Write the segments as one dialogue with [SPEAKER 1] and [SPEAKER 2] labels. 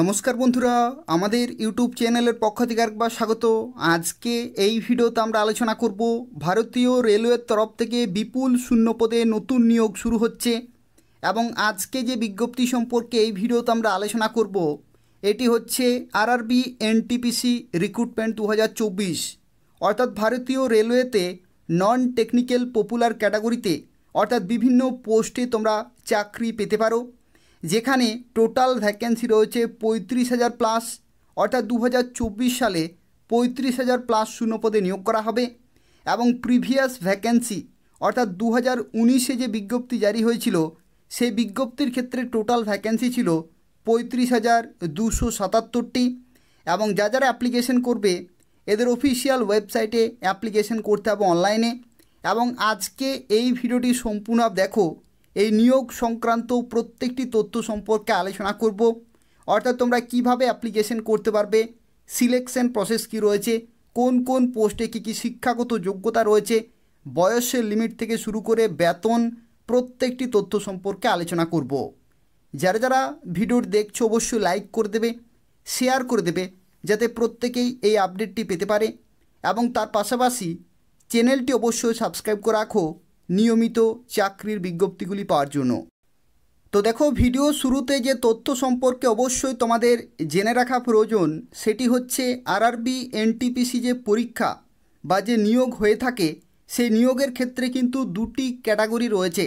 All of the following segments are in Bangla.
[SPEAKER 1] নমস্কার বন্ধুরা আমাদের ইউটিউব চ্যানেলের পক্ষ থেকে একবার স্বাগত আজকে এই ভিডিওতে আমরা আলোচনা করব ভারতীয় রেলওয়ের তরফ থেকে বিপুল শূন্যপদে নতুন নিয়োগ শুরু হচ্ছে এবং আজকে যে বিজ্ঞপ্তি সম্পর্কে এই ভিডিওতে আমরা আলোচনা করব এটি হচ্ছে আরআরবি এনটিপিসি রিক্রুটমেন্ট দু অর্থাৎ ভারতীয় রেলওয়েতে নন টেকনিক্যাল পপুলার ক্যাটাগরিতে অর্থাৎ বিভিন্ন পোস্টে তোমরা চাকরি পেতে পারো যেখানে টোটাল ভ্যাকেন্সি রয়েছে পঁয়ত্রিশ হাজার প্লাস অর্থাৎ দু সালে পঁয়ত্রিশ হাজার প্লাস শূন্যপদে নিয়োগ করা হবে এবং প্রিভিয়াস ভ্যাকেন্সি অর্থাৎ দু হাজার উনিশে যে বিজ্ঞপ্তি জারি হয়েছিল সেই বিজ্ঞপ্তির ক্ষেত্রে টোটাল ভ্যাকেন্সি ছিল পঁয়ত্রিশ হাজার দুশো সাতাত্তরটি এবং যা যারা অ্যাপ্লিকেশন করবে এদের অফিসিয়াল ওয়েবসাইটে অ্যাপ্লিকেশন করতে হবে অনলাইনে এবং আজকে এই ভিডিওটি সম্পূর্ণ দেখো এই নিয়োগ সংক্রান্ত প্রত্যেকটি তথ্য সম্পর্কে আলোচনা করব অর্থাৎ তোমরা কিভাবে অ্যাপ্লিকেশন করতে পারবে সিলেকশন প্রসেস কি রয়েছে কোন কোন পোস্টে কী কী শিক্ষাগত যোগ্যতা রয়েছে বয়সের লিমিট থেকে শুরু করে বেতন প্রত্যেকটি তথ্য সম্পর্কে আলোচনা করব। যারা যারা ভিডিওর দেখছো অবশ্যই লাইক করে দেবে শেয়ার করে দেবে যাতে প্রত্যেকেই এই আপডেটটি পেতে পারে এবং তার পাশাপাশি চ্যানেলটি অবশ্যই সাবস্ক্রাইব করে রাখো নিয়মিত চাকরির বিজ্ঞপ্তিগুলি পাওয়ার জন্য তো দেখো ভিডিও শুরুতে যে তথ্য সম্পর্কে অবশ্যই তোমাদের জেনে রাখা প্রয়োজন সেটি হচ্ছে আরআরবি এনটিপিসি যে পরীক্ষা বা যে নিয়োগ হয়ে থাকে সেই নিয়োগের ক্ষেত্রে কিন্তু দুটি ক্যাটাগরি রয়েছে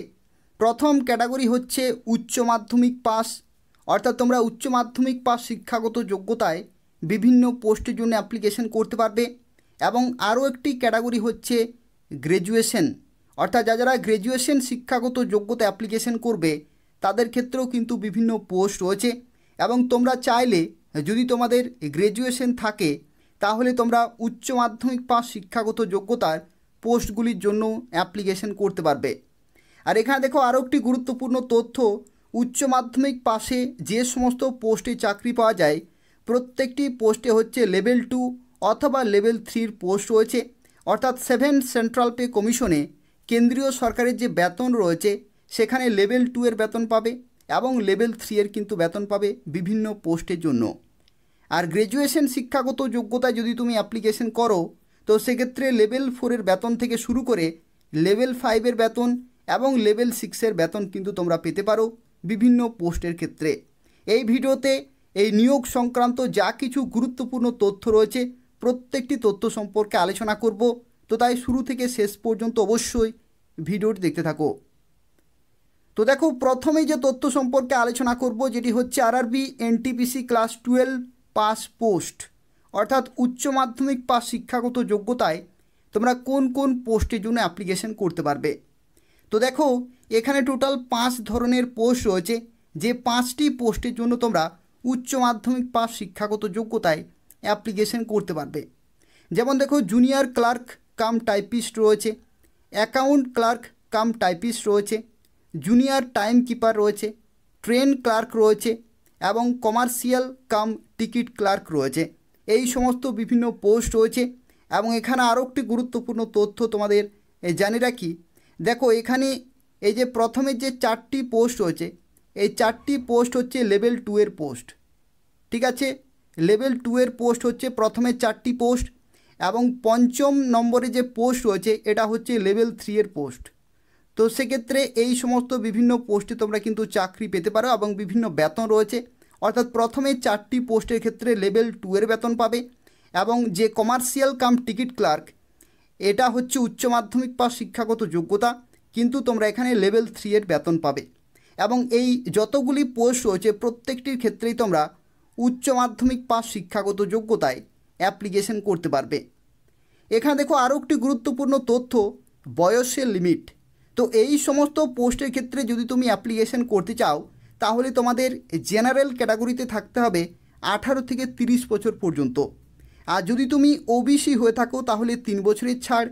[SPEAKER 1] প্রথম ক্যাটাগরি হচ্ছে উচ্চ মাধ্যমিক পাস অর্থাৎ তোমরা উচ্চ মাধ্যমিক পাস শিক্ষাগত যোগ্যতায় বিভিন্ন পোস্টের জন্য অ্যাপ্লিকেশন করতে পারবে এবং আরও একটি ক্যাটাগরি হচ্ছে গ্র্যাজুয়েশন অর্থাৎ যা যারা গ্র্যাজুয়েশন শিক্ষাগত যোগ্যতা অ্যাপ্লিকেশন করবে তাদের ক্ষেত্রেও কিন্তু বিভিন্ন পোস্ট রয়েছে এবং তোমরা চাইলে যদি তোমাদের গ্র্যাজুয়েশন থাকে তাহলে তোমরা উচ্চ মাধ্যমিক পাশ শিক্ষাগত যোগ্যতার পোস্টগুলির জন্য অ্যাপ্লিকেশন করতে পারবে আর এখানে দেখো আরও একটি গুরুত্বপূর্ণ তথ্য উচ্চ মাধ্যমিক পাশে যে সমস্ত পোস্টে চাকরি পাওয়া যায় প্রত্যেকটি পোস্টে হচ্ছে লেভেল টু অথবা লেভেল থ্রির পোস্ট রয়েছে অর্থাৎ সেভেন সেন্ট্রাল পে কমিশনে কেন্দ্রীয় সরকারের যে বেতন রয়েছে সেখানে লেভেল টু এর বেতন পাবে এবং লেভেল থ্রি এর কিন্তু বেতন পাবে বিভিন্ন পোস্টের জন্য আর গ্র্যাজুয়েশন শিক্ষাগত যোগ্যতা যদি তুমি অ্যাপ্লিকেশন করো তো সেক্ষেত্রে লেভেল ফোরের বেতন থেকে শুরু করে লেভেল ফাইভের বেতন এবং লেভেল সিক্সের বেতন কিন্তু তোমরা পেতে পারো বিভিন্ন পোস্টের ক্ষেত্রে এই ভিডিওতে এই নিয়োগ সংক্রান্ত যা কিছু গুরুত্বপূর্ণ তথ্য রয়েছে প্রত্যেকটি তথ্য সম্পর্কে আলোচনা করব তো তাই শুরু থেকে শেষ পর্যন্ত অবশ্যই ভিডিওটি দেখতে থাকো তো দেখো প্রথমেই যে তথ্য সম্পর্কে আলোচনা করব যেটি হচ্ছে RRB NTPC class twelve pass post অর্থাৎ উচ্চ মাধ্যমিক পাস শিক্ষাগত যোগ্যতায় তোমরা কোন কোন পোস্টের জন্য অ্যাপ্লিকেশন করতে পারবে তো দেখো এখানে টোটাল পাঁচ ধরনের পোস্ট রয়েছে যে পাঁচটি পোস্টের জন্য তোমরা উচ্চ মাধ্যমিক পাস শিক্ষাগত যোগ্যতায় অ্যাপ্লিকেশন করতে পারবে যেমন দেখো জুনিয়র ক্লার্ক কাম টাইপিস্ট রয়েছে অ্যাকাউন্ট ক্লার্ক কাম টাইপিস্ট রয়েছে জুনিয়র টাইম কিপার রয়েছে ট্রেন ক্লার্ক রয়েছে এবং কমার্শিয়াল কাম টিকিট ক্লার্ক রয়েছে এই সমস্ত বিভিন্ন পোস্ট রয়েছে এবং এখানে আরও একটি গুরুত্বপূর্ণ তথ্য তোমাদের জানি রাখি দেখো এখানে এই যে প্রথমে যে চারটি পোস্ট রয়েছে এই চারটি পোস্ট হচ্ছে লেভেল টু এর পোস্ট ঠিক আছে লেভেল টু এর পোস্ট হচ্ছে প্রথমে চারটি পোস্ট এবং পঞ্চম নম্বরে যে পোস্ট রয়েছে এটা হচ্ছে লেভেল থ্রি এর পোস্ট তো সেক্ষেত্রে এই সমস্ত বিভিন্ন পোস্টে তোমরা কিন্তু চাকরি পেতে পারো এবং বিভিন্ন বেতন রয়েছে অর্থাৎ প্রথমে চারটি পোস্টের ক্ষেত্রে লেভেল টু এর বেতন পাবে এবং যে কমার্শিয়াল কাম টিকিট ক্লার্ক এটা হচ্ছে উচ্চ মাধ্যমিক পাস শিক্ষাগত যোগ্যতা কিন্তু তোমরা এখানে লেভেল থ্রি এর বেতন পাবে এবং এই যতগুলি পোস্ট রয়েছে প্রত্যেকটির ক্ষেত্রেই তোমরা উচ্চ মাধ্যমিক পাস শিক্ষাগত যোগ্যতায় অ্যাপ্লিকেশন করতে পারবে এখানে দেখো আরও একটি গুরুত্বপূর্ণ তথ্য বয়সের লিমিট তো এই সমস্ত পোস্টের ক্ষেত্রে যদি তুমি অ্যাপ্লিকেশন করতে চাও তাহলে তোমাদের জেনারেল ক্যাটাগরিতে থাকতে হবে আঠারো থেকে ৩০ বছর পর্যন্ত আর যদি তুমি ওবিসি হয়ে থাকো তাহলে তিন বছরের ছাড়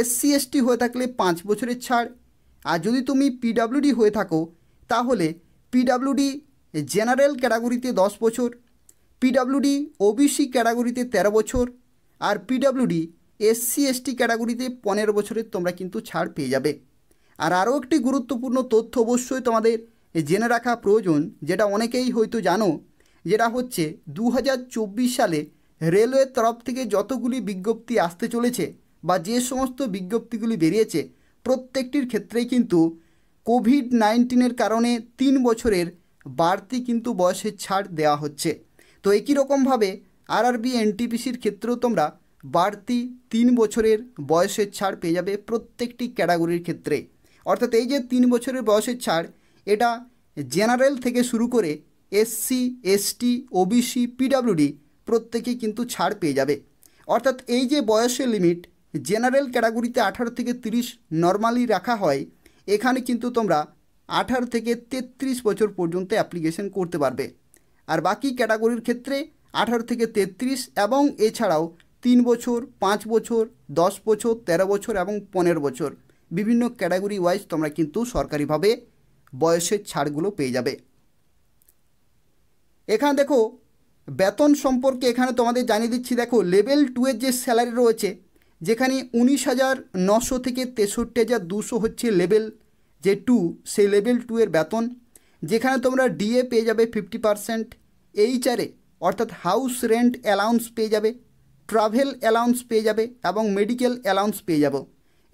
[SPEAKER 1] এসসি এসটি হয়ে থাকলে পাঁচ বছরের ছাড় আর যদি তুমি পিডাব্লিউডি হয়ে থাকো তাহলে পিডাব্লিউডি জেনারেল ক্যাটাগরিতে দশ বছর পিডাব্লিউডি ওবিসি ক্যাটাগরিতে ১৩ বছর আর পিডাব্লিউডি এসসি এসটি ক্যাটাগরিতে পনেরো বছরের তোমরা কিন্তু ছাড় পেয়ে যাবে আর আরও একটি গুরুত্বপূর্ণ তথ্য অবশ্যই তোমাদের জেনে রাখা প্রয়োজন যেটা অনেকেই হয়তো জানো যেটা হচ্ছে দু সালে রেলওয়ের তরফ থেকে যতগুলি বিজ্ঞপ্তি আসতে চলেছে বা যে সমস্ত বিজ্ঞপ্তিগুলি বেরিয়েছে প্রত্যেকটির ক্ষেত্রেই কিন্তু কোভিড নাইন্টিনের কারণে তিন বছরের বাড়তি কিন্তু বয়সের ছাড় দেওয়া হচ্ছে তো একই রকমভাবে আরআরবি এনটিপিসির ক্ষেত্রেও তোমরা বাড়তি তিন বছরের বয়সের ছাড় পেয়ে যাবে প্রত্যেকটি ক্যাটাগরির ক্ষেত্রে অর্থাৎ এই যে তিন বছরের বয়সের ছাড় এটা জেনারেল থেকে শুরু করে এসসি এসটি ওবিসি পিডাব্লিউডি প্রত্যেকেই কিন্তু ছাড় পেয়ে যাবে অর্থাৎ এই যে বয়সের লিমিট জেনারেল ক্যাটাগরিতে আঠারো থেকে তিরিশ নর্মালি রাখা হয় এখানে কিন্তু তোমরা আঠারো থেকে তেত্রিশ বছর পর্যন্ত অ্যাপ্লিকেশন করতে পারবে আর বাকি ক্যাটাগরির ক্ষেত্রে আঠারো থেকে তেত্রিশ এবং এছাড়াও তিন বছর পাঁচ বছর দশ বছর ১৩ বছর এবং পনেরো বছর বিভিন্ন ক্যাটাগরি ওয়াইজ তোমরা কিন্তু সরকারিভাবে বয়সের ছাড়গুলো পেয়ে যাবে এখানে দেখো বেতন সম্পর্কে এখানে তোমাদের জানিয়ে দিচ্ছি দেখো লেভেল টুয়ের যে স্যালারি রয়েছে যেখানে উনিশ হাজার নশো থেকে তেষট্টি হাজার দুশো হচ্ছে লেভেল যে টু সেই লেভেল টু এর বেতন যেখানে তোমরা ডিএ পেয়ে যাবে ফিফটি পারসেন্ট আরে অর্থাৎ হাউস রেন্ট অ্যালাউন্স পেয়ে যাবে ট্রাভেল অ্যালাউন্স পেয়ে যাবে এবং মেডিকেল অ্যালাউন্স পেয়ে যাব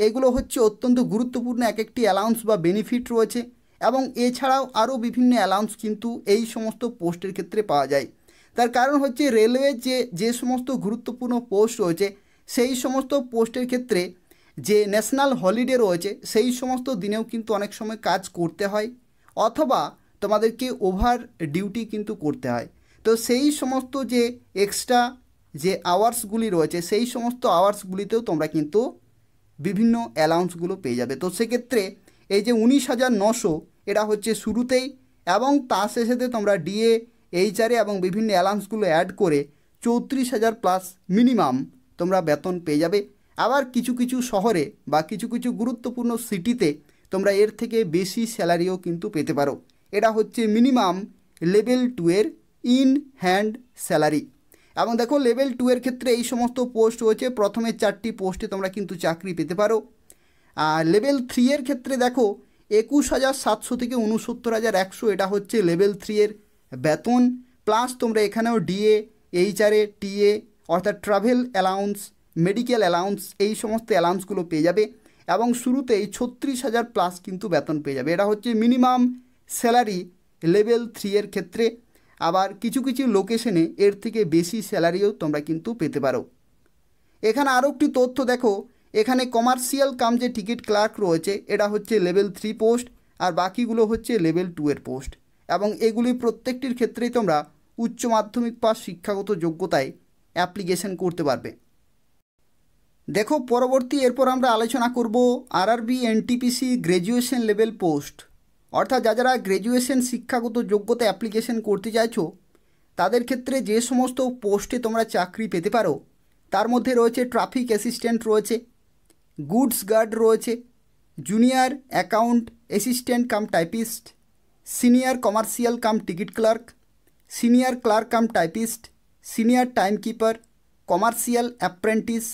[SPEAKER 1] এগুলো হচ্ছে অত্যন্ত গুরুত্বপূর্ণ এক একটি অ্যালাউন্স বা বেনিফিট রয়েছে এবং এছাড়াও আরও বিভিন্ন অ্যালাউন্স কিন্তু এই সমস্ত পোস্টের ক্ষেত্রে পাওয়া যায় তার কারণ হচ্ছে রেলওয়ে যে যে সমস্ত গুরুত্বপূর্ণ পোস্ট রয়েছে সেই সমস্ত পোস্টের ক্ষেত্রে যে ন্যাশনাল হলিডে রয়েছে সেই সমস্ত দিনেও কিন্তু অনেক সময় কাজ করতে হয় অথবা তোমাদেরকে ওভার ডিউটি কিন্তু করতে হয় তো সেই সমস্ত যে এক্সট্রা যে আওয়ার্সগুলি রয়েছে সেই সমস্ত আওয়ার্সগুলিতেও তোমরা কিন্তু বিভিন্ন অ্যালাউন্সগুলো পেয়ে যাবে তো সেক্ষেত্রে এই যে উনিশ হাজার নশো এটা হচ্ছে শুরুতেই এবং তার শেষেতে তোমরা ডিএ এইচআরে এবং বিভিন্ন অ্যালাউন্সগুলো অ্যাড করে চৌত্রিশ হাজার প্লাস মিনিমাম তোমরা বেতন পেয়ে যাবে আবার কিছু কিছু শহরে বা কিছু কিছু গুরুত্বপূর্ণ সিটিতে তোমরা এর থেকে বেশি স্যালারিও কিন্তু পেতে পারো এটা হচ্ছে মিনিমাম লেভেল টু এর ইন হ্যান্ড স্যালারি এবং দেখো লেভেল টু এর ক্ষেত্রে এই সমস্ত পোস্ট হয়েছে প্রথমে চারটি পোস্টে তোমরা কিন্তু চাকরি পেতে পারো আর লেভেল থ্রি এর ক্ষেত্রে দেখো একুশ হাজার সাতশো থেকে উনসত্তর হাজার একশো এটা হচ্ছে লেভেল থ্রি এর বেতন প্লাস তোমরা এখানেও ডিএ এইচআরএ টিএ অর্থাৎ ট্রাভেল অ্যালাউন্স মেডিকেল অ্যালাউন্স এই সমস্ত অ্যালাউন্সগুলো পেয়ে যাবে এবং শুরুতেই ছত্রিশ হাজার প্লাস কিন্তু বেতন পেয়ে যাবে এটা হচ্ছে মিনিমাম স্যালারি লেভেল থ্রি এর ক্ষেত্রে আবার কিছু কিছু লোকেশনে এর থেকে বেশি স্যালারিও তোমরা কিন্তু পেতে পারো এখানে আরও একটি তথ্য দেখো এখানে কমার্শিয়াল কাম যে টিকিট ক্লার্ক রয়েছে এটা হচ্ছে লেভেল থ্রি পোস্ট আর বাকিগুলো হচ্ছে লেভেল টু এর পোস্ট এবং এগুলি প্রত্যেকটির ক্ষেত্রেই তোমরা উচ্চ মাধ্যমিক পাস শিক্ষাগত যোগ্যতায় অ্যাপ্লিকেশন করতে পারবে দেখো পরবর্তী এরপর আমরা আলোচনা করব RRB NTPC graduation level post অর্থাৎ যা যারা গ্র্যাজুয়েশন শিক্ষাগত যোগ্যতা অ্যাপ্লিকেশন করতে চাইছো তাদের ক্ষেত্রে যে সমস্ত পোস্টে তোমরা চাকরি পেতে পারো তার মধ্যে রয়েছে ট্রাফিক অ্যাসিস্ট্যান্ট রয়েছে গুডস গার্ড রয়েছে junior account assistant cum typist senior commercial cum ticket clerk senior clerk cum typist senior timekeeper commercial apprentice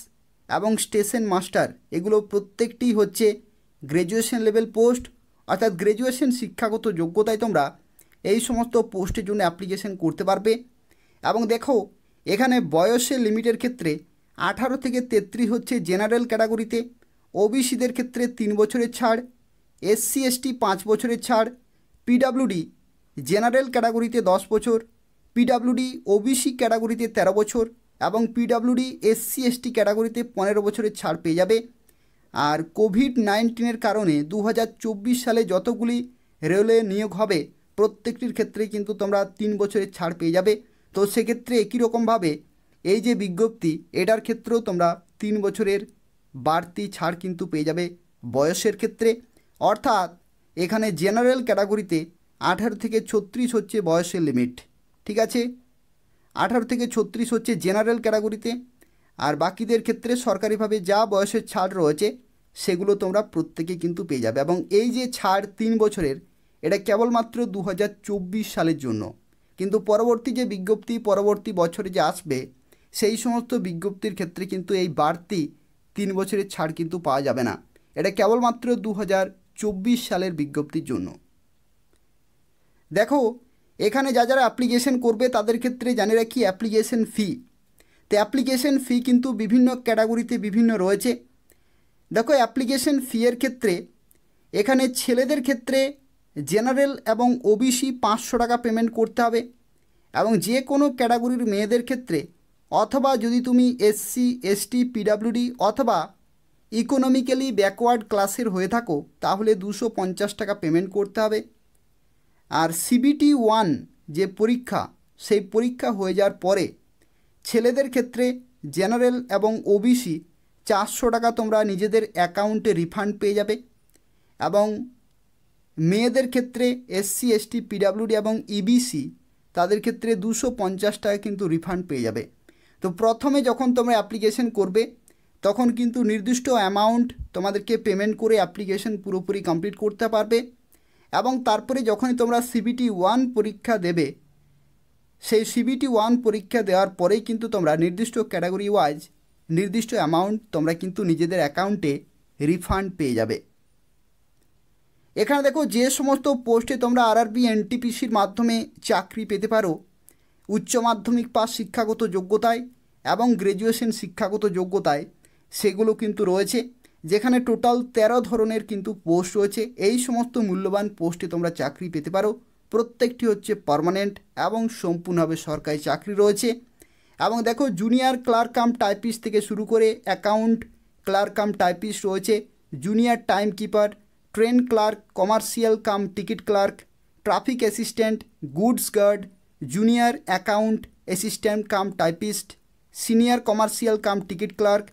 [SPEAKER 1] এবং স্টেশন মাস্টার এগুলো প্রত্যেকটি হচ্ছে গ্র্যাজুয়েশন লেভেল পোস্ট অর্থাৎ গ্র্যাজুয়েশন শিক্ষাগত যোগ্যতায় তোমরা এই সমস্ত পোস্টের জন্য অ্যাপ্লিকেশন করতে পারবে এবং দেখো এখানে বয়সের লিমিটের ক্ষেত্রে আঠারো থেকে তেত্রিশ হচ্ছে জেনারেল ক্যাটাগরিতে ওবিসিদের ক্ষেত্রে তিন বছরের ছাড় এসসি এসটি পাঁচ বছরের ছাড় পিডাব্লিউডি জেনারেল ক্যাটাগরিতে দশ বছর পিডাব্লিউডি ওবিসি ক্যাটাগরিতে তেরো বছর এবং পিডাব্লিউডি এসসি এসটি ক্যাটাগরিতে পনেরো বছরের ছাড় পেয়ে যাবে আর কোভিড নাইন্টিনের কারণে দু সালে যতগুলি রেলওয়ে নিয়োগ হবে প্রত্যেকটির ক্ষেত্রে কিন্তু তোমরা তিন বছরের ছাড় পেয়ে যাবে তো সেক্ষেত্রে একই রকমভাবে এই যে বিজ্ঞপ্তি এটার ক্ষেত্রেও তোমরা তিন বছরের বাড়তি ছাড় কিন্তু পেয়ে যাবে বয়সের ক্ষেত্রে অর্থাৎ এখানে জেনারেল ক্যাটাগরিতে আঠারো থেকে ছত্রিশ হচ্ছে বয়সের লিমিট ঠিক আছে আঠারো থেকে ছত্রিশ হচ্ছে জেনারেল ক্যাটাগরিতে আর বাকিদের ক্ষেত্রে সরকারিভাবে যা বয়সের ছাড় রয়েছে সেগুলো তোমরা প্রত্যেকে কিন্তু পেয়ে যাবে এবং এই যে ছাড় তিন বছরের এটা কেবলমাত্র দু সালের জন্য কিন্তু পরবর্তী যে বিজ্ঞপ্তি পরবর্তী বছরে যে আসবে সেই সমস্ত বিজ্ঞপ্তির ক্ষেত্রে কিন্তু এই বাড়তি তিন বছরের ছাড় কিন্তু পাওয়া যাবে না এটা কেবলমাত্র দু সালের বিজ্ঞপ্তির জন্য দেখো এখানে যা যারা অ্যাপ্লিকেশন করবে তাদের ক্ষেত্রে জানে রাখি অ্যাপ্লিকেশন ফি তো অ্যাপ্লিকেশন ফি কিন্তু বিভিন্ন ক্যাটাগরিতে বিভিন্ন রয়েছে দেখো অ্যাপ্লিকেশন ফিয়ের ক্ষেত্রে এখানে ছেলেদের ক্ষেত্রে জেনারেল এবং ওবিসি পাঁচশো টাকা পেমেন্ট করতে হবে এবং যে কোনো ক্যাটাগরির মেয়েদের ক্ষেত্রে অথবা যদি তুমি এসসি এসটি পিডাব্লিউডি অথবা ইকোনমিক্যালি ব্যাকওয়ার্ড ক্লাসের হয়ে থাকো তাহলে দুশো পঞ্চাশ টাকা পেমেন্ট করতে হবে আর সিবিটি ওয়ান যে পরীক্ষা সেই পরীক্ষা হয়ে যাওয়ার পরে ছেলেদের ক্ষেত্রে জেনারেল এবং ওবিসি চারশো টাকা তোমরা নিজেদের অ্যাকাউন্টে রিফান্ড পেয়ে যাবে এবং মেয়েদের ক্ষেত্রে এসসি এসটি পিডাব্লিউডি এবং ইবিসি e তাদের ক্ষেত্রে দুশো পঞ্চাশ টাকা কিন্তু রিফান্ড পেয়ে যাবে তো প্রথমে যখন তোমরা অ্যাপ্লিকেশন করবে তখন কিন্তু নির্দিষ্ট অ্যামাউন্ট তোমাদেরকে পেমেন্ট করে অ্যাপ্লিকেশন পুরোপুরি কমপ্লিট করতে পারবে এবং তারপরে যখনই তোমরা সিবিটি ওয়ান পরীক্ষা দেবে সেই সিবিটি ওয়ান পরীক্ষা দেওয়ার পরেই কিন্তু তোমরা নির্দিষ্ট ক্যাটাগরি ওয়াইজ নির্দিষ্ট অ্যামাউন্ট তোমরা কিন্তু নিজেদের অ্যাকাউন্টে রিফান্ড পেয়ে যাবে এখানে দেখো যে সমস্ত পোস্টে তোমরা আরআরবি এনটিপিসির মাধ্যমে চাকরি পেতে পারো উচ্চ মাধ্যমিক পাস শিক্ষাগত যোগ্যতায় এবং গ্র্যাজুয়েশন শিক্ষাগত যোগ্যতায় সেগুলো কিন্তু রয়েছে যেখানে টোটাল ১৩ ধরনের কিন্তু পোস্ট রয়েছে এই সমস্ত মূল্যবান পোস্টে তোমরা চাকরি পেতে পারো প্রত্যেকটি হচ্ছে পারমানেন্ট এবং সম্পূর্ণভাবে সরকারি চাকরি রয়েছে এবং দেখো জুনিয়র ক্লার্ক কাম টাইপিস্ট থেকে শুরু করে অ্যাকাউন্ট ক্লার্ক কাম টাইপিস্ট রয়েছে junior time keeper train clerk commercial cum ticket clerk traffic assistant goods guard junior account assistant cum typist senior commercial cum ticket clerk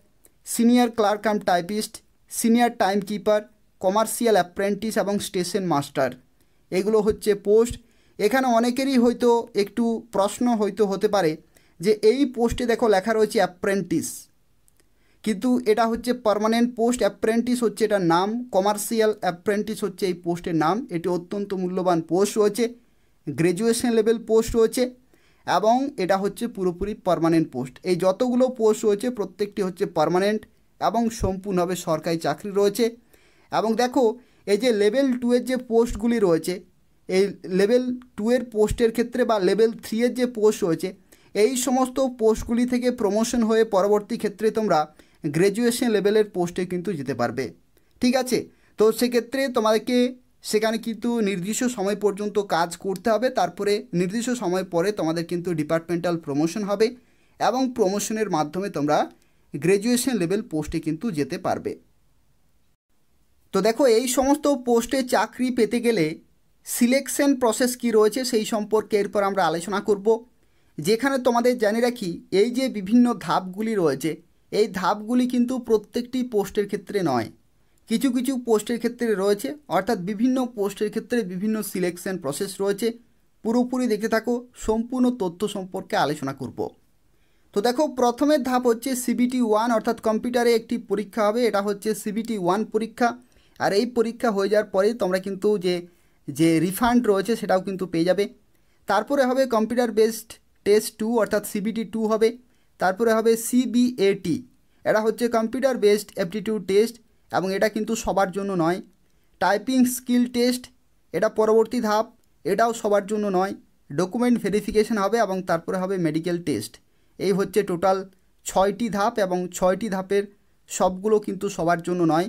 [SPEAKER 1] senior clerk cum typist senior time keeper commercial apprentice এবং স্টেশন মাস্টার এগুলো হচ্ছে পোস্ট এখানে অনেকেরই হয়তো একটু প্রশ্ন হয়তো হতে পারে যে এই পোস্টে দেখো লেখা রয়েছে অ্যাপ্রেন্টিস কিন্তু এটা হচ্ছে পারমানেন্ট পোস্ট অ্যাপ্রেন্টিস হচ্ছে এটা নাম কমার্শিয়াল অ্যাপ্রেন্টিস হচ্ছে এই পোস্টের নাম এটি অত্যন্ত মূল্যবান পোস্ট রয়েছে গ্র্যাজুয়েশন লেভেল পোস্ট রয়েছে এবং এটা হচ্ছে পুরোপুরি পারমানেন্ট পোস্ট এই যতগুলো পোস্ট রয়েছে প্রত্যেকটি হচ্ছে পারমানেন্ট এবং সম্পূর্ণভাবে সরকারি চাকরি রয়েছে এবং দেখো এই যে লেভেল টুয়ের যে পোস্টগুলি রয়েছে এই লেভেল টুয়ের পোস্টের ক্ষেত্রে বা লেভেল থ্রিয়ের যে পোস্ট রয়েছে এই সমস্ত পোস্টগুলি থেকে প্রমোশন হয়ে পরবর্তী ক্ষেত্রে তোমরা গ্র্যাজুয়েশন লেভেলের পোস্টে কিন্তু যেতে পারবে ঠিক আছে তো সেক্ষেত্রে তোমাদেরকে সেখানে কিন্তু নির্দিষ্ট সময় পর্যন্ত কাজ করতে হবে তারপরে নির্দিষ্ট সময় পরে তোমাদের কিন্তু ডিপার্টমেন্টাল প্রমোশন হবে এবং প্রমোশনের মাধ্যমে তোমরা গ্র্যাজুয়েশন লেভেল পোস্টে কিন্তু যেতে পারবে তো দেখো এই সমস্ত পোস্টে চাকরি পেতে গেলে সিলেকশন প্রসেস কি রয়েছে সেই সম্পর্কে এরপর আমরা আলোচনা করব যেখানে তোমাদের জানি রাখি এই যে বিভিন্ন ধাপগুলি রয়েছে এই ধাপগুলি কিন্তু প্রত্যেকটি পোস্টের ক্ষেত্রে নয় কিছু কিছু পোস্টের ক্ষেত্রে রয়েছে অর্থাৎ বিভিন্ন পোস্টের ক্ষেত্রে বিভিন্ন সিলেকশন প্রসেস রয়েছে পুরোপুরি দেখে থাকো সম্পূর্ণ তথ্য সম্পর্কে আলোচনা করব তো দেখো প্রথমের ধাপ হচ্ছে সিবিটি ওয়ান অর্থাৎ কম্পিউটারে একটি পরীক্ষা হবে এটা হচ্ছে সিবিটি ওয়ান পরীক্ষা আর এই পরীক্ষা হয়ে যাওয়ার পরেই তোমরা কিন্তু যে যে রিফান্ড রয়েছে সেটাও কিন্তু পেয়ে যাবে তারপরে হবে কম্পিউটার বেসড টেস্ট টু অর্থাৎ সিবিটি টু হবে তারপরে হবে সিবিএটি এটা হচ্ছে কম্পিউটার বেসড অ্যাপটিটিউড টেস্ট এবং এটা কিন্তু সবার জন্য নয় টাইপিং স্কিল টেস্ট এটা পরবর্তী ধাপ এটাও সবার জন্য নয় ডকুমেন্ট ভেরিফিকেশন হবে এবং তারপরে হবে মেডিকেল টেস্ট এই হচ্ছে টোটাল ছয়টি ধাপ এবং ছয়টি ধাপের সবগুলো কিন্তু সবার জন্য নয়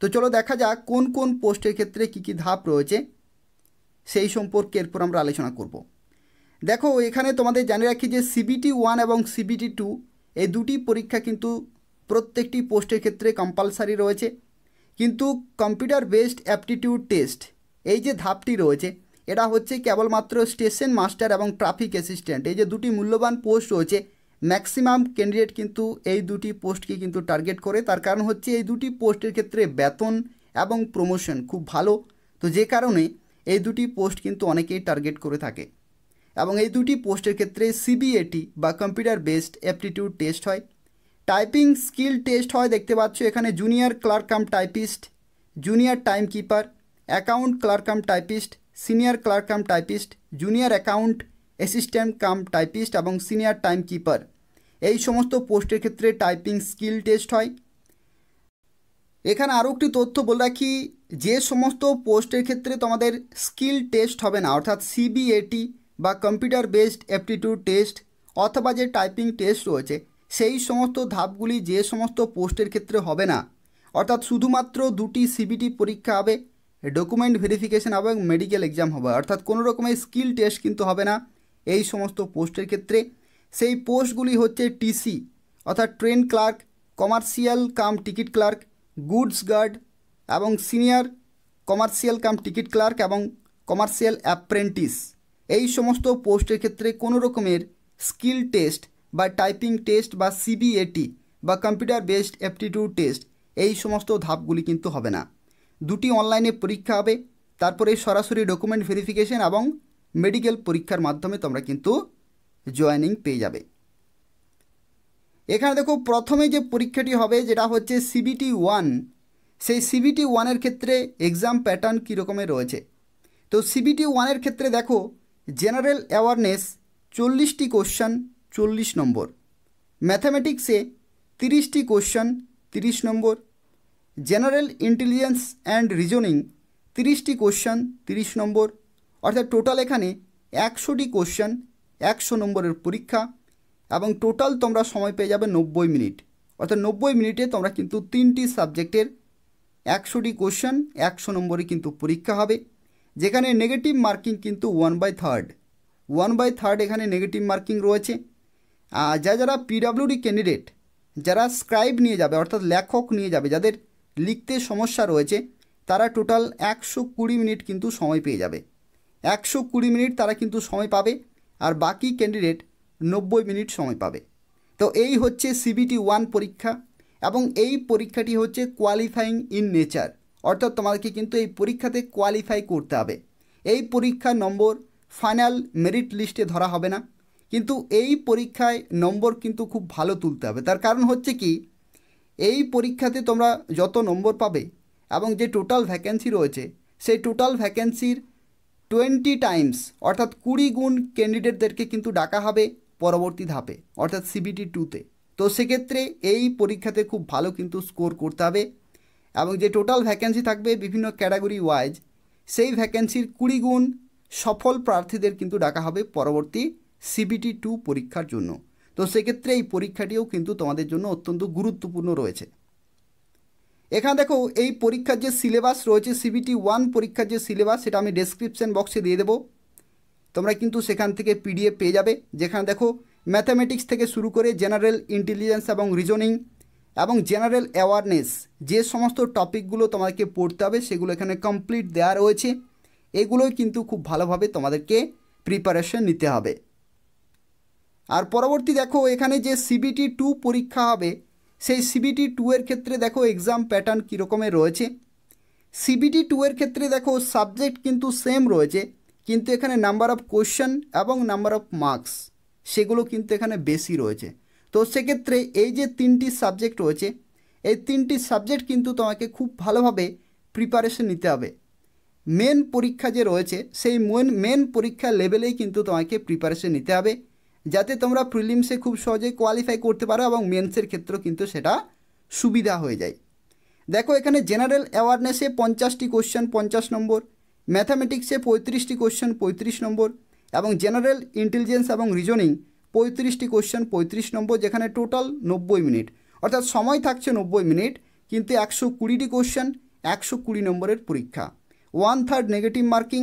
[SPEAKER 1] তো চলো দেখা যাক কোন কোন পোস্টের ক্ষেত্রে কি কি ধাপ রয়েছে সেই সম্পর্কে এরপর আমরা আলোচনা করবো দেখো এখানে তোমাদের জানিয়ে রাখি যে সিবিটি ওয়ান এবং সিবিটি টু এই দুটি পরীক্ষা কিন্তু প্রত্যেকটি পোস্টের ক্ষেত্রে কম্পালসারি রয়েছে কিন্তু কম্পিউটার বেসড অ্যাপটিটিউড টেস্ট এই যে ধাপটি রয়েছে এটা হচ্ছে কেবলমাত্র স্টেশন মাস্টার এবং ট্রাফিক অ্যাসিস্ট্যান্ট এই যে দুটি মূল্যবান পোস্ট রয়েছে ম্যাক্সিমাম ক্যান্ডিডেট কিন্তু এই দুটি পোস্টকে কিন্তু টার্গেট করে তার কারণ হচ্ছে এই দুটি পোস্টের ক্ষেত্রে বেতন এবং প্রমোশন খুব ভালো তো যে কারণে এই দুটি পোস্ট কিন্তু অনেকেই টার্গেট করে থাকে এবং এই দুটি পোস্টের ক্ষেত্রে সিবিএটি বা কম্পিউটার বেসড অ্যাপটিটিউড টেস্ট হয় টাইপিং স্কিল টেস্ট হয় দেখতে পাচ্ছ এখানে junior clerk cum typist junior time keeper account clerk cum typist senior clerk cum typist junior account assistant cum typist এবং সিনিয়র টাইম কিপার এই সমস্ত পোস্টের ক্ষেত্রে টাইপিং স্কিল টেস্ট হয় এখানে আরও একটি তথ্য বলে রাখি যে সমস্ত পোস্টের ক্ষেত্রে তোমাদের স্কিল টেস্ট হবে না অর্থাৎ সিবিএটি বা কম্পিউটার বেসড অ্যাপটিটিউড টেস্ট অথবা যে টাইপিং টেস্ট রয়েছে সেই সমস্ত ধাপগুলি যে সমস্ত পোস্টের ক্ষেত্রে হবে না অর্থাৎ শুধুমাত্র দুটি সিবিটি পরীক্ষা হবে ডকুমেন্ট ভেরিফিকেশান এবং মেডিকেল এক্সাম হবে অর্থাৎ কোনো রকমের স্কিল টেস্ট কিন্তু হবে না এই সমস্ত পোস্টের ক্ষেত্রে সেই পোস্টগুলি হচ্ছে টিসি অর্থাৎ train clerk commercial cum ticket clerk goods guard এবং senior commercial cum ticket clerk এবং কমার্শিয়াল অ্যাপ্রেন্টিস এই সমস্ত পোস্টের ক্ষেত্রে কোনো রকমের স্কিল টেস্ট বা টাইপিং টেস্ট বা সিবিএটি বা কম্পিউটার বেসড অ্যাপটিটিউড টেস্ট এই সমস্ত ধাপগুলি কিন্তু হবে না দুটি অনলাইনে পরীক্ষা হবে তারপরে সরাসরি ডকুমেন্ট ভেরিফিকেশন এবং মেডিকেল পরীক্ষার মাধ্যমে তোমরা কিন্তু জয়েনিং পেয়ে যাবে এখানে দেখো প্রথমে যে পরীক্ষাটি হবে যেটা হচ্ছে সিবিটি ওয়ান সেই সিবিটি ওয়ানের ক্ষেত্রে এক্সাম প্যাটার্ন কীরকমের রয়েছে তো সিবিটি ওয়ানের ক্ষেত্রে দেখো জেনারেল অ্যাওয়ারনেস চল্লিশটি কোশ্চান চল্লিশ নম্বর ম্যাথামেটিক্সে তিরিশটি কোশ্চান তিরিশ নম্বর জেনারেল ইন্টেলিজেন্স অ্যান্ড রিজনিং তিরিশটি কোশ্চান তিরিশ নম্বর অর্থাৎ টোটাল এখানে একশোটি কোশ্চান একশো নম্বরের পরীক্ষা এবং টোটাল তোমরা সময় পেয়ে যাবে নব্বই মিনিট অর্থাৎ নব্বই মিনিটে তোমরা কিন্তু তিনটি সাবজেক্টের একশোটি কোশ্চান একশো নম্বরে কিন্তু পরীক্ষা হবে যেখানে নেগেটিভ মার্কিং কিন্তু one by third one by third এখানে নেগেটিভ মার্কিং রয়েছে আর যা যারা পিডাব্লিউডি ক্যান্ডিডেট যারা স্ক্রাইব নিয়ে যাবে অর্থাৎ লেখক নিয়ে যাবে যাদের লিখতে সমস্যা রয়েছে তারা টোটাল একশো কুড়ি মিনিট কিন্তু সময় পেয়ে যাবে একশো কুড়ি মিনিট তারা কিন্তু সময় পাবে আর বাকি ক্যান্ডিডেট নব্বই মিনিট সময় পাবে তো এই হচ্ছে সিবিটি ওয়ান পরীক্ষা এবং এই পরীক্ষাটি হচ্ছে কোয়ালিফাইং ইন নেচার অর্থাৎ তোমাদেরকে কিন্তু এই পরীক্ষাতে কোয়ালিফাই করতে হবে এই পরীক্ষার নম্বর ফাইনাল মেরিট লিস্টে ধরা হবে না কিন্তু এই পরীক্ষায় নম্বর কিন্তু খুব ভালো তুলতে হবে তার কারণ হচ্ছে কি এই পরীক্ষাতে তোমরা যত নম্বর পাবে এবং যে টোটাল ভ্যাকেন্সি রয়েছে সেই টোটাল ভ্যাকেন্সির টোয়েন্টি টাইমস অর্থাৎ কুড়ি গুণ ক্যান্ডিডেটদেরকে কিন্তু ডাকা হবে পরবর্তী ধাপে অর্থাৎ সিবিটি টুতে তো সেক্ষেত্রে এই পরীক্ষাতে খুব ভালো কিন্তু স্কোর করতে হবে এবং যে টোটাল ভ্যাকেন্সি থাকবে বিভিন্ন ক্যাটাগরি ওয়াইজ সেই ভ্যাকেন্সির কুড়ি গুণ সফল প্রার্থীদের কিন্তু ডাকা হবে পরবর্তী সিবিটি টু পরীক্ষার জন্য তো সেক্ষেত্রে এই পরীক্ষাটিও কিন্তু তোমাদের জন্য অত্যন্ত গুরুত্বপূর্ণ রয়েছে এখানে দেখো এই পরীক্ষার যে সিলেবাস রয়েছে সিবিটি ওয়ান পরীক্ষার যে সিলেবাস সেটা আমি ডেসক্রিপশান বক্সে দিয়ে দেবো তোমরা কিন্তু সেখান থেকে পিডিএফ পেয়ে যাবে যেখানে দেখো ম্যাথামেটিক্স থেকে শুরু করে জেনারেল ইন্টেলিজেন্স এবং রিজনিং এবং জেনারেল অ্যাওয়ারনেস যে সমস্ত টপিকগুলো তোমাদেরকে পড়তে হবে সেগুলো এখানে কমপ্লিট দেওয়া রয়েছে এগুলোই কিন্তু খুব ভালোভাবে তোমাদেরকে প্রিপারেশন নিতে হবে আর পরবর্তী দেখো এখানে যে সিবিটি টু পরীক্ষা হবে সেই সিবিটি টু এর ক্ষেত্রে দেখো এক্সাম প্যাটার্ন কীরকমের রয়েছে সিবিটি টু এর ক্ষেত্রে দেখো সাবজেক্ট কিন্তু সেম রয়েছে কিন্তু এখানে নাম্বার অফ কোশ্চেন এবং নাম্বার অফ মার্কস সেগুলো কিন্তু এখানে বেশি রয়েছে তো সেক্ষেত্রে এই যে তিনটি সাবজেক্ট রয়েছে এই তিনটি সাবজেক্ট কিন্তু তোমাকে খুব ভালোভাবে প্রিপারেশন নিতে হবে মেন পরীক্ষা যে রয়েছে সেই মেন মেন পরীক্ষা লেভেলেই কিন্তু তোমাকে প্রিপারেশন নিতে হবে যাতে তোমরা প্রিলিমসে খুব সহজে কোয়ালিফাই করতে পারো এবং মেন্সের ক্ষেত্রেও কিন্তু সেটা সুবিধা হয়ে যায় দেখো এখানে জেনারেল অ্যাওয়ারনেসে পঞ্চাশটি কোশ্চেন পঞ্চাশ নম্বর ম্যাথামেটিক্সে পঁয়ত্রিশটি কোশ্চেন পঁয়ত্রিশ নম্বর এবং জেনারেল ইন্টেলিজেন্স এবং রিজনিং পঁয়ত্রিশটি কোশ্চেন পঁয়ত্রিশ নম্বর যেখানে টোটাল নব্বই মিনিট অর্থাৎ সময় থাকছে নব্বই মিনিট কিন্তু একশো কুড়িটি কোশ্চেন একশো কুড়ি নম্বরের পরীক্ষা ওয়ান থার্ড নেগেটিভ মার্কিং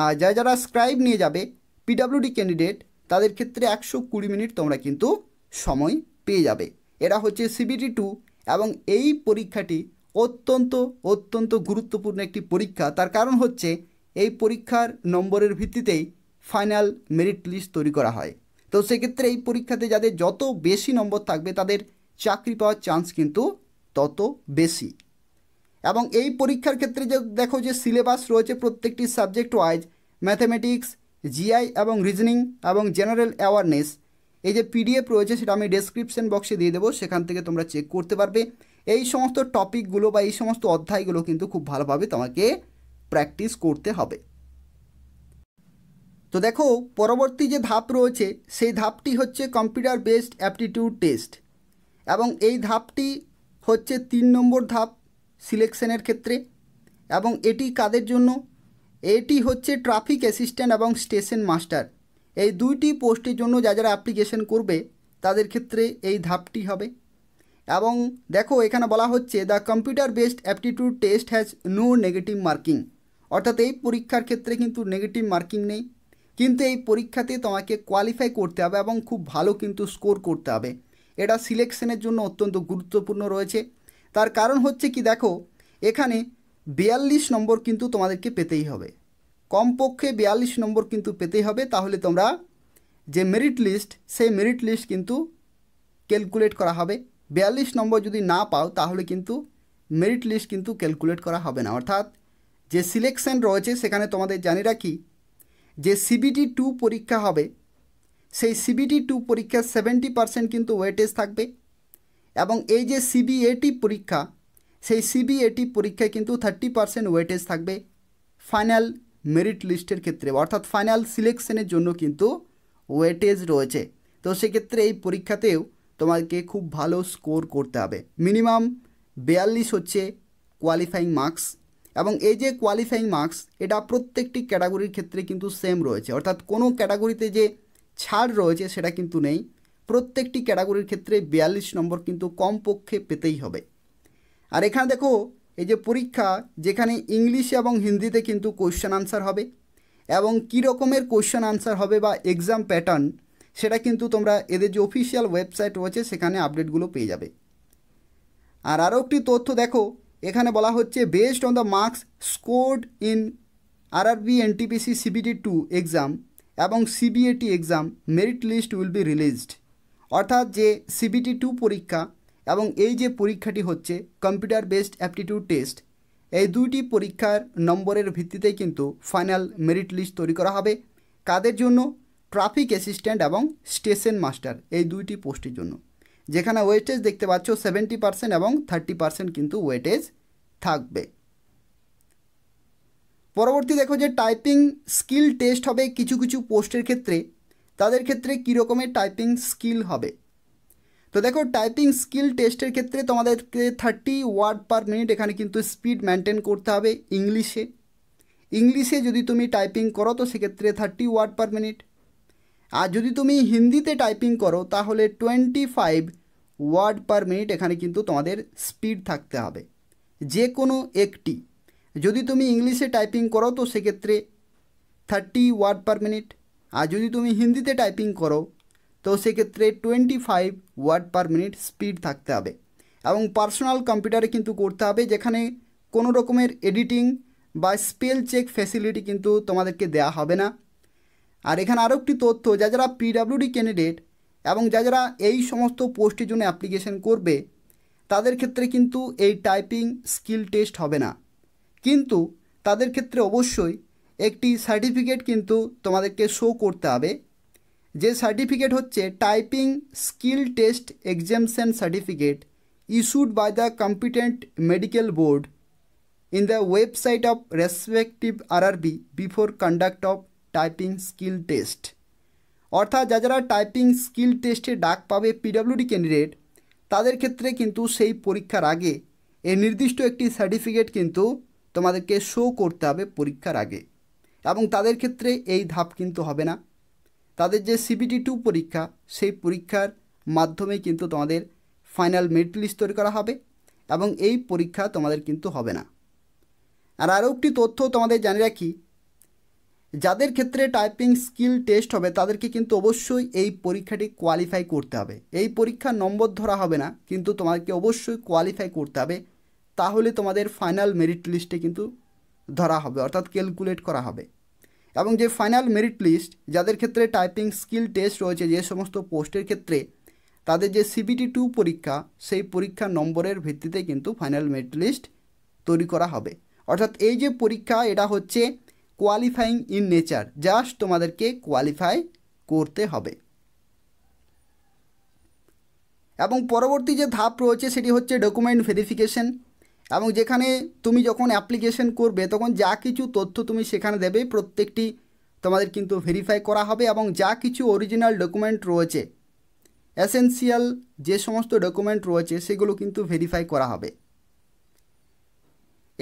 [SPEAKER 1] আর যারা যারা স্ক্রাইব নিয়ে যাবে পিডাব্লিউডি ক্যান্ডিডেট তাদের ক্ষেত্রে একশো কুড়ি মিনিট তোমরা কিন্তু সময় পেয়ে যাবে এরা হচ্ছে সিবিটি টু এবং এই পরীক্ষাটি অত্যন্ত অত্যন্ত গুরুত্বপূর্ণ একটি পরীক্ষা তার কারণ হচ্ছে এই পরীক্ষার নম্বরের ভিত্তিতেই ফাইনাল মেরিট লিস্ট তৈরি করা হয় তো সেক্ষেত্রে এই পরীক্ষাতে যাদের যত বেশি নম্বর থাকবে তাদের চাকরি পাওয়ার চান্স কিন্তু তত বেশি এবং এই পরীক্ষার ক্ষেত্রে যে দেখো যে সিলেবাস রয়েছে প্রত্যেকটি সাবজেক্ট ওয়াইজ ম্যাথামেটিক্স জিআই এবং রিজনিং এবং জেনারেল অ্যাওয়ারনেস এই যে পিডিএফ রয়েছে সেটা আমি ডেসক্রিপশন বক্সে দিয়ে দেবো সেখান থেকে তোমরা চেক করতে পারবে এই সমস্ত টপিকগুলো বা এই সমস্ত অধ্যায়গুলো কিন্তু খুব ভালোভাবে তোমাকে প্র্যাকটিস করতে হবে তো দেখো পরবর্তী যে ধাপ রয়েছে সেই ধাপটি হচ্ছে কম্পিউটার বেসড অ্যাপটিটিউড টেস্ট এবং এই ধাপটি হচ্ছে তিন নম্বর ধাপ সিলেকশনের ক্ষেত্রে এবং এটি কাদের জন্য এটি হচ্ছে ট্রাফিক অ্যাসিস্ট্যান্ট এবং স্টেশন মাস্টার এই দুইটি পোস্টের জন্য যা যারা অ্যাপ্লিকেশন করবে তাদের ক্ষেত্রে এই ধাপটি হবে এবং দেখো এখানে বলা হচ্ছে the computer based aptitude test has no negative marking অর্থাৎ এই পরীক্ষার ক্ষেত্রে কিন্তু নেগেটিভ মার্কিং নেই কিন্তু এই পরীক্ষাতে তোমাকে কোয়ালিফাই করতে হবে এবং খুব ভালো কিন্তু স্কোর করতে হবে এটা সিলেকশনের জন্য অত্যন্ত গুরুত্বপূর্ণ রয়েছে তার কারণ হচ্ছে কি দেখো এখানে বিয়াল্লিশ নম্বর কিন্তু তোমাদেরকে পেতেই হবে কমপক্ষে বিয়াল্লিশ নম্বর কিন্তু পেতেই হবে তাহলে তোমরা যে মেরিট লিস্ট সেই মেরিট লিস্ট কিন্তু ক্যালকুলেট করা হবে বিয়াল্লিশ নম্বর যদি না পাও তাহলে কিন্তু মেরিট লিস্ট কিন্তু ক্যালকুলেট করা হবে না অর্থাৎ যে সিলেকশন রয়েছে সেখানে তোমাদের জানিয়ে রাখি যে সিবিটি টু পরীক্ষা হবে সেই সিবিটি টু পরীক্ষার সেভেন্টি পারসেন্ট কিন্তু ওয়েটেজ থাকবে এবং এই যে সিবিএটি পরীক্ষা সেই সিবিএটি পরীক্ষায় কিন্তু থার্টি পারসেন্ট ওয়েটেজ থাকবে ফাইনাল মেরিট লিস্টের ক্ষেত্রে অর্থাৎ ফাইনাল সিলেকশনের জন্য কিন্তু ওয়েটেজ রয়েছে তো সেক্ষেত্রে এই পরীক্ষাতেও তোমাকে খুব ভালো স্কোর করতে হবে মিনিমাম বিয়াল্লিশ হচ্ছে কোয়ালিফাইং মার্কস এবং এই যে কোয়ালিফাইং মার্কস এটা প্রত্যেকটি ক্যাটাগরির ক্ষেত্রে কিন্তু সেম রয়েছে অর্থাৎ কোনো ক্যাটাগরিতে যে ছাড় রয়েছে সেটা কিন্তু নেই প্রত্যেকটি ক্যাটাগরির ক্ষেত্রে বিয়াল্লিশ নম্বর কিন্তু কমপক্ষে পেতেই হবে আর এখানে দেখো এই যে পরীক্ষা যেখানে ইংলিশ এবং হিন্দিতে কিন্তু কোশ্চেন আনসার হবে এবং কী রকমের কোশ্চেন আনসার হবে বা এক্সাম প্যাটার্ন সেটা কিন্তু তোমরা এদের যে অফিসিয়াল ওয়েবসাইট রয়েছে সেখানে আপডেটগুলো পেয়ে যাবে আর আরও একটি তথ্য দেখো এখানে বলা হচ্ছে based on the marks scored in RRB NTPC CBT two exam এবং CBAT exam merit list will be released অর্থাৎ যে সিবিটি টু পরীক্ষা এবং এই যে পরীক্ষাটি হচ্ছে কম্পিউটার বেসড অ্যাপটিটিউড টেস্ট এই দুইটি পরীক্ষার নম্বরের ভিত্তিতেই কিন্তু ফাইনাল মেরিট লিস্ট তৈরি করা হবে কাদের জন্য ট্রাফিক অ্যাসিস্ট্যান্ট এবং স্টেশন মাস্টার এই দুইটি পোস্টের জন্য যেখানে ওয়েটেজ দেখতে পাচ্ছ সেভেন্টি পার্সেন্ট এবং থার্টি পার্সেন্ট কিন্তু ওয়েটেজ থাকবে পরবর্তী দেখো যে টাইপিং স্কিল টেস্ট হবে কিছু কিছু পোস্টের ক্ষেত্রে তাদের ক্ষেত্রে কী রকমের টাইপিং স্কিল হবে তো দেখো টাইপিং স্কিল টেস্টের ক্ষেত্রে তোমাদেরকে থার্টি ওয়ার্ড পার মিনিট এখানে কিন্তু স্পিড মেনটেন করতে হবে ইংলিশে ইংলিশে যদি তুমি টাইপিং করো তো সেক্ষেত্রে থার্টি ওয়ার্ড পার মিনিট আর যদি তুমি হিন্দিতে টাইপিং করো তাহলে twenty five word per minute এখানে কিন্তু তোমাদের স্পিড থাকতে হবে যে কোনো একটি যদি তুমি ইংলিশে টাইপিং করো তো সেক্ষেত্রে থার্টি ওয়ার্ড পার মিনিট আর যদি তুমি হিন্দিতে টাইপিং করো তো সেক্ষেত্রে twenty five word per minute speed থাকতে হবে এবং পার্সোনাল কম্পিউটারে কিন্তু করতে হবে যেখানে কোনো রকমের এডিটিং বা স্পেল চেক ফ্যাসিলিটি কিন্তু তোমাদেরকে দেয়া হবে না আর এখানে আরও একটি তথ্য যা যারা পিডাব্লিউডি ক্যান্ডিডেট এবং যা যারা এই সমস্ত পোস্টের জন্য অ্যাপ্লিকেশন করবে তাদের ক্ষেত্রে কিন্তু এই টাইপিং স্কিল টেস্ট হবে না কিন্তু তাদের ক্ষেত্রে অবশ্যই একটি সার্টিফিকেট কিন্তু তোমাদেরকে শো করতে হবে যে সার্টিফিকেট হচ্ছে typing skill test exemption certificate issued by the competent medical board in the website of respective RRB before conduct of typing skill test অর্থাৎ যা যারা টাইপিং স্কিল টেস্টে ডাক পাবে পিডাব্লিউডি ক্যান্ডিডেট তাদের ক্ষেত্রে কিন্তু সেই পরীক্ষার আগে এই নির্দিষ্ট একটি সার্টিফিকেট কিন্তু তোমাদেরকে শো করতে হবে পরীক্ষার আগে এবং তাদের ক্ষেত্রে এই ধাপ কিন্তু হবে না তাদের যে সিবিটি টু পরীক্ষা সেই পরীক্ষার মাধ্যমে কিন্তু তোমাদের ফাইনাল মেরিট লিস্ট তৈরি করা হবে এবং এই পরীক্ষা তোমাদের কিন্তু হবে না আর আরও একটি তথ্য তোমাদের জানিয়ে রাখি যাদের ক্ষেত্রে টাইপিং স্কিল টেস্ট হবে তাদেরকে কিন্তু অবশ্যই এই পরীক্ষাটি কোয়ালিফাই করতে হবে এই পরীক্ষার নম্বর ধরা হবে না কিন্তু তোমাকে অবশ্যই কোয়ালিফাই করতে হবে তাহলে তোমাদের ফাইনাল মেরিট লিস্টে কিন্তু ধরা হবে অর্থাৎ ক্যালকুলেট করা হবে এবং যে ফাইনাল মেরিট লিস্ট যাদের ক্ষেত্রে টাইপিং স্কিল টেস্ট রয়েছে যে সমস্ত পোস্টের ক্ষেত্রে তাদের যে সিবিটি টু পরীক্ষা সেই পরীক্ষা নম্বরের ভিত্তিতে কিন্তু ফাইনাল মেরিট লিস্ট তৈরি করা হবে অর্থাৎ এই যে পরীক্ষা এটা হচ্ছে কোয়ালিফাইং ইন নেচার জাস্ট তোমাদেরকে কোয়ালিফাই করতে হবে এবং পরবর্তী যে ধাপ রয়েছে সেটি হচ্ছে ডকুমেন্ট ভেরিফিকেশন এবং যেখানে তুমি যখন অ্যাপ্লিকেশন করবে তখন যা কিছু তথ্য তুমি সেখানে দেবে প্রত্যেকটি তোমাদের কিন্তু ভেরিফাই করা হবে এবং যা কিছু অরিজিনাল ডকুমেন্ট রয়েছে অ্যাসেন্সিয়াল যে সমস্ত ডকুমেন্ট রয়েছে সেগুলো কিন্তু ভেরিফাই করা হবে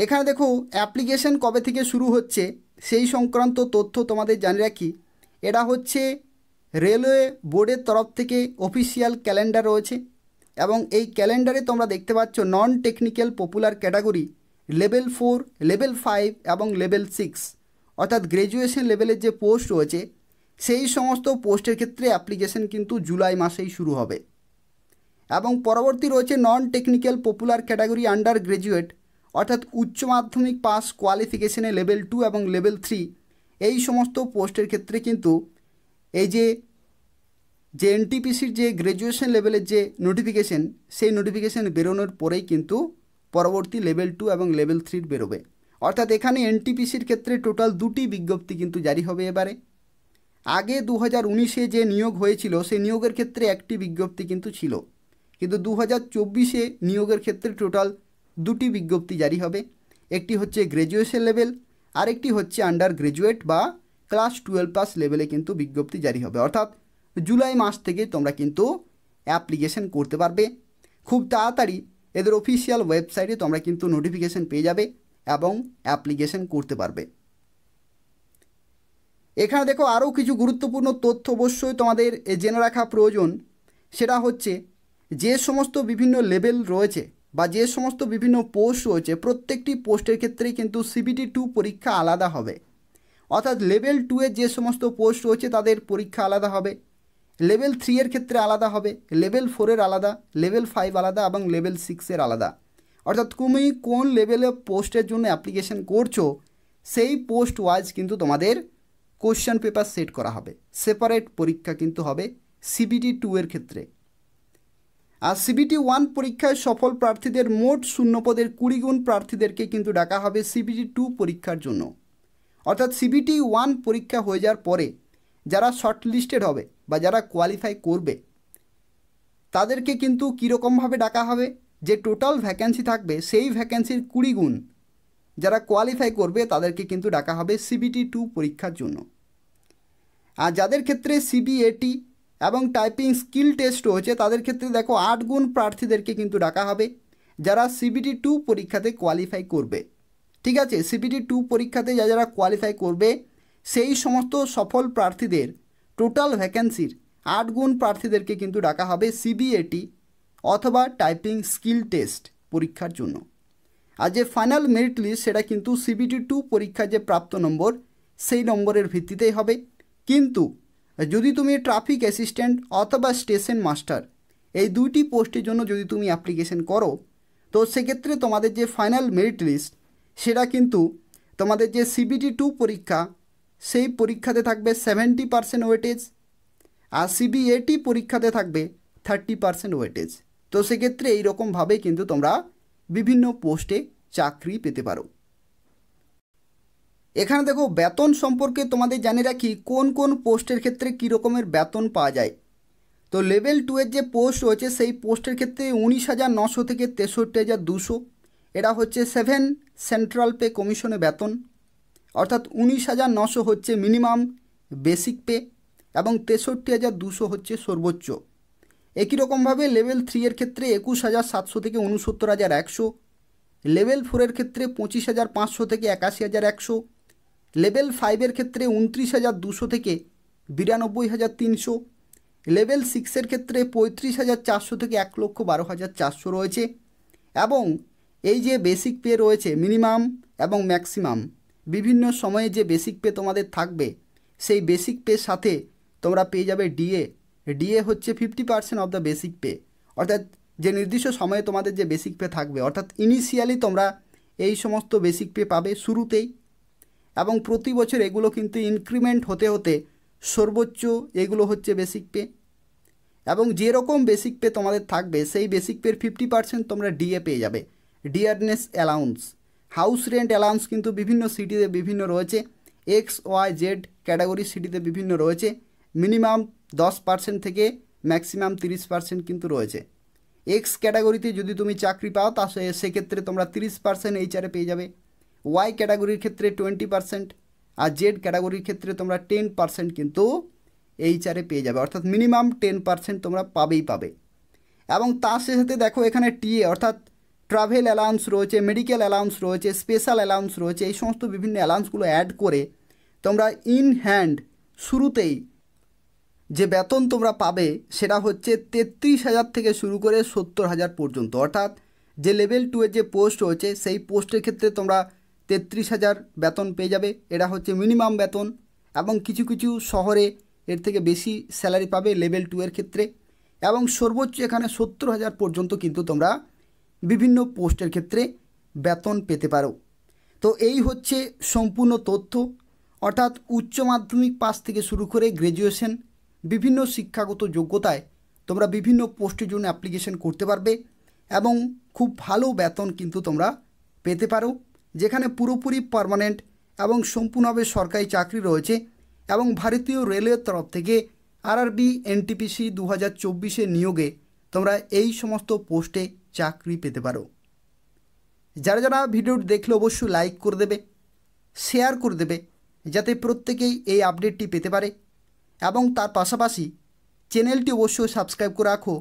[SPEAKER 1] এখানে দেখো অ্যাপ্লিকেশন কবে থেকে শুরু হচ্ছে সেই সংক্রান্ত তথ্য তোমাদের জানিয়ে রাখি এটা হচ্ছে রেলওয়ে বোর্ডের তরফ থেকে অফিসিয়াল ক্যালেন্ডার রয়েছে এবং এই ক্যালেন্ডারে তোমরা দেখতে পাচ্ছ non technical popular category level four level five এবং লেভেল সিক্স অর্থাৎ গ্র্যাজুয়েশন লেভেলের যে পোস্ট রয়েছে সেই সমস্ত পোস্টের ক্ষেত্রে অ্যাপ্লিকেশন কিন্তু জুলাই মাসেই শুরু হবে এবং পরবর্তী রয়েছে non technical popular category under graduate অর্থাৎ উচ্চ মাধ্যমিক পাস কোয়ালিফিকেশনে লেভেল টু এবং লেভেল থ্রি এই সমস্ত পোস্টের ক্ষেত্রে কিন্তু এই যে যে এনটিপিসির যে গ্র্যাজুয়েশন লেভেলের যে নোটিফিকেশন সেই নোটিফিকেশন বেরোনোর পরেই কিন্তু পরবর্তী লেভেল টু এবং লেভেল থ্রির বেরোবে অর্থাৎ এখানে এনটিপিসির ক্ষেত্রে টোটাল দুটি বিজ্ঞপ্তি কিন্তু জারি হবে এবারে আগে দু হাজার উনিশে যে নিয়োগ হয়েছিল সেই নিয়োগের ক্ষেত্রে একটি বিজ্ঞপ্তি কিন্তু ছিল কিন্তু দু হাজার চব্বিশে নিয়োগের ক্ষেত্রে টোটাল দুটি বিজ্ঞপ্তি জারি হবে একটি হচ্ছে গ্র্যাজুয়েশন লেভেল আর একটি হচ্ছে আন্ডার গ্র্যাজুয়েট বা ক্লাস টুয়েলভ পাস লেভেলে কিন্তু বিজ্ঞপ্তি জারি হবে অর্থাৎ জুলাই মাস থেকে তোমরা কিন্তু অ্যাপ্লিকেশন করতে পারবে খুব তাড়াতাড়ি এদের অফিসিয়াল ওয়েবসাইটে তোমরা কিন্তু নোটিফিকেশান পেয়ে যাবে এবং অ্যাপ্লিকেশন করতে পারবে এখানে দেখো আরও কিছু গুরুত্বপূর্ণ তথ্য অবশ্যই তোমাদের জেনে রাখা প্রয়োজন সেটা হচ্ছে যে সমস্ত বিভিন্ন লেভেল রয়েছে বা যে সমস্ত বিভিন্ন পোস্ট রয়েছে প্রত্যেকটি পোস্টের ক্ষেত্রেই কিন্তু সিবিটি টু পরীক্ষা আলাদা হবে অর্থাৎ লেভেল টু এর যে সমস্ত পোস্ট রয়েছে তাদের পরীক্ষা আলাদা হবে লেভেল থ্রি এর ক্ষেত্রে আলাদা হবে লেভেল ফোরের আলাদা লেভেল ফাইভ আলাদা এবং লেভেল সিক্সের আলাদা অর্থাৎ তুমি কোন লেভেলে পোস্টের জন্য অ্যাপ্লিকেশন করছো সেই পোস্ট ওয়াইজ কিন্তু তোমাদের কোয়েশ্চান পেপার সেট করা হবে সেপারেট পরীক্ষা কিন্তু হবে সিবিটি টু এর ক্ষেত্রে আর সিবিটি ওয়ান পরীক্ষায় সফল প্রার্থীদের মোট শূন্যপদের কুড়ি গুণ প্রার্থীদেরকে কিন্তু ডাকা হবে সিবিটি টু পরীক্ষার জন্য অর্থাৎ সিবিটি ওয়ান পরীক্ষা হয়ে যাওয়ার পরে যারা শর্টলিস্টেড হবে বা যারা কোয়ালিফাই করবে তাদেরকে কিন্তু কীরকমভাবে ডাকা হবে যে টোটাল ভ্যাকেন্সি থাকবে সেই ভ্যাকেন্সির কুড়ি গুণ যারা কোয়ালিফাই করবে তাদেরকে কিন্তু ডাকা হবে সিবিটি টু পরীক্ষার জন্য আর যাদের ক্ষেত্রে সিবিএটি এবং টাইপিং স্কিল টেস্টও হচ্ছে তাদের ক্ষেত্রে দেখো আট গুণ প্রার্থীদেরকে কিন্তু ডাকা হবে যারা সিবিটি টু পরীক্ষাতে কোয়ালিফাই করবে ঠিক আছে সিবিটি টু পরীক্ষাতে যা যারা কোয়ালিফাই করবে সেই সমস্ত সফল প্রার্থীদের টোটাল ভ্যাকেন্সির আট গুণ প্রার্থীদেরকে কিন্তু ডাকা হবে সিবিএটি অথবা টাইপিং স্কিল টেস্ট পরীক্ষার জন্য আর যে ফাইনাল মেরিট লিস্ট সেটা কিন্তু সিবিটি টু পরীক্ষার যে প্রাপ্ত নম্বর সেই নম্বরের ভিত্তিতেই হবে কিন্তু যদি তুমি ট্রাফিক অ্যাসিস্ট্যান্ট অথবা স্টেশন মাস্টার এই দুইটি পোস্টের জন্য যদি তুমি অ্যাপ্লিকেশন করো তো সেক্ষেত্রে তোমাদের যে ফাইনাল মেরিট লিস্ট সেটা কিন্তু তোমাদের যে সিবিটি টু পরীক্ষা সেই পরীক্ষাতে থাকবে সেভেন্টি পারসেন্ট ওয়েটেজ আর সিবিএটি পরীক্ষাতে থাকবে থার্টি পারসেন্ট ওয়েটেজ তো সেক্ষেত্রে এইরকমভাবে কিন্তু তোমরা বিভিন্ন পোস্টে চাকরি পেতে পারো এখানে দেখো বেতন সম্পর্কে তোমাদের জানিয়ে রাখি কোন কোন পোস্টের ক্ষেত্রে কী রকমের বেতন পাওয়া যায় তো লেভেল টুয়ের যে পোস্ট রয়েছে সেই পোস্টের ক্ষেত্রে উনিশ হাজার নশো থেকে তেষট্টি হাজার দুশো এটা হচ্ছে সেভেন সেন্ট্রাল পে কমিশনে বেতন অর্থাৎ উনিশ হাজার নশো হচ্ছে মিনিমাম বেসিক পে এবং তেষট্টি হাজার দুশো হচ্ছে সর্বোচ্চ একই রকমভাবে লেভেল থ্রি এর ক্ষেত্রে একুশ হাজার সাতশো থেকে উনসত্তর হাজার একশো লেভেল ফোরের ক্ষেত্রে পঁচিশ হাজার পাঁচশো থেকে একাশি হাজার একশো লেভেল ফাইভের ক্ষেত্রে উনত্রিশ হাজার দুশো থেকে বিরানব্বই হাজার তিনশো লেভেল সিক্সের ক্ষেত্রে পঁয়ত্রিশ হাজার চারশো থেকে এক লক্ষ বারো হাজার চারশো রয়েছে এবং এই যে বেসিক পে রয়েছে মিনিমাম এবং ম্যাক্সিমাম বিভিন্ন সময়ে যে বেসিক পে তোমাদের থাকবে সেই বেসিক পে সাথে তোমরা পেয়ে যাবে ডিএ ডিএ হচ্ছে fifty percent of the basic pay অর্থাৎ যে নির্দিষ্ট সময়ে তোমাদের যে বেসিক পে থাকবে অর্থাৎ ইনিশিয়ালি তোমরা এই সমস্ত বেসিক পে পাবে শুরুতেই এবং প্রতি বছর এগুলো কিন্তু ইনক্রিমেন্ট হতে হতে সর্বোচ্চ এগুলো হচ্ছে বেসিক পে এবং যেরকম বেসিক পে তোমাদের থাকবে সেই বেসিক পের ফিফটি পার্সেন্ট তোমরা ডিএ পেয়ে যাবে dearness allowance house rent allowance কিন্তু বিভিন্ন সিটিতে বিভিন্ন রয়েছে এক্স ওয়াই জেড ক্যাটাগরি সিটিতে বিভিন্ন রয়েছে মিনিমাম দশ পার্সেন্ট থেকে ম্যাক্সিমাম তিরিশ পার্সেন্ট কিন্তু রয়েছে এক্স ক্যাটাগরিতে যদি তুমি চাকরি পাও তা সেক্ষেত্রে তোমরা তিরিশ পার্সেন্ট এইচআরে পেয়ে যাবে ওয়াই ক্যাটাগরির ক্ষেত্রে টোয়েন্টি পার্সেন্ট আর জেড ক্যাটাগরির ক্ষেত্রে তোমরা টেন পার্সেন্ট কিন্তু এইচ আরে পেয়ে যাবে অর্থাৎ মিনিমাম টেন পার্সেন্ট তোমরা পাবেই পাবে এবং তার সাথে দেখো এখানে টিএ অর্থাৎ ট্রাভেল অ্যালাউন্স রয়েছে মেডিকেল অ্যালাউন্স রয়েছে স্পেশাল অ্যালাউন্স রয়েছে এই সমস্ত বিভিন্ন অ্যালাউন্সগুলো অ্যাড করে তোমরা ইন হ্যান্ড শুরুতেই যে বেতন তোমরা পাবে সেটা হচ্ছে তেত্রিশ হাজার থেকে শুরু করে সত্তর হাজার পর্যন্ত অর্থাৎ যে লেভেল টুয়ের যে পোস্ট রয়েছে সেই পোস্টের ক্ষেত্রে তোমরা তেত্রিশ হাজার বেতন পেয়ে যাবে এটা হচ্ছে মিনিমাম বেতন এবং কিছু কিছু শহরে এর থেকে বেশি স্যালারি পাবে লেভেল টু এর ক্ষেত্রে এবং সর্বোচ্চ এখানে সত্তর হাজার পর্যন্ত কিন্তু তোমরা বিভিন্ন পোস্টের ক্ষেত্রে বেতন পেতে পারো তো এই হচ্ছে সম্পূর্ণ তথ্য অর্থাৎ উচ্চ মাধ্যমিক পাস থেকে শুরু করে গ্র্যাজুয়েশন বিভিন্ন শিক্ষাগত যোগ্যতায় তোমরা বিভিন্ন পোস্টের জন্য অ্যাপ্লিকেশন করতে পারবে এবং খুব ভালো বেতন কিন্তু তোমরা পেতে পারো যেখানে পুরোপুরি পারমানেন্ট এবং সম্পূর্ণভাবে সরকারি চাকরি রয়েছে এবং ভারতীয় রেলওয়ের তরফ থেকে আরআরবি এনটিপিসি দু হাজার নিয়োগে তোমরা এই সমস্ত পোস্টে চাকরি পেতে পারো যারা যারা ভিডিওটি দেখলে অবশ্যই লাইক করে দেবে শেয়ার করে দেবে যাতে প্রত্যেকেই এই আপডেটটি পেতে পারে এবং তার পাশাপাশি চ্যানেলটি অবশ্যই সাবস্ক্রাইব করে রাখো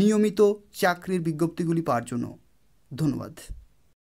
[SPEAKER 1] নিয়মিত চাকরির বিজ্ঞপ্তিগুলি পাওয়ার জন্য ধন্যবাদ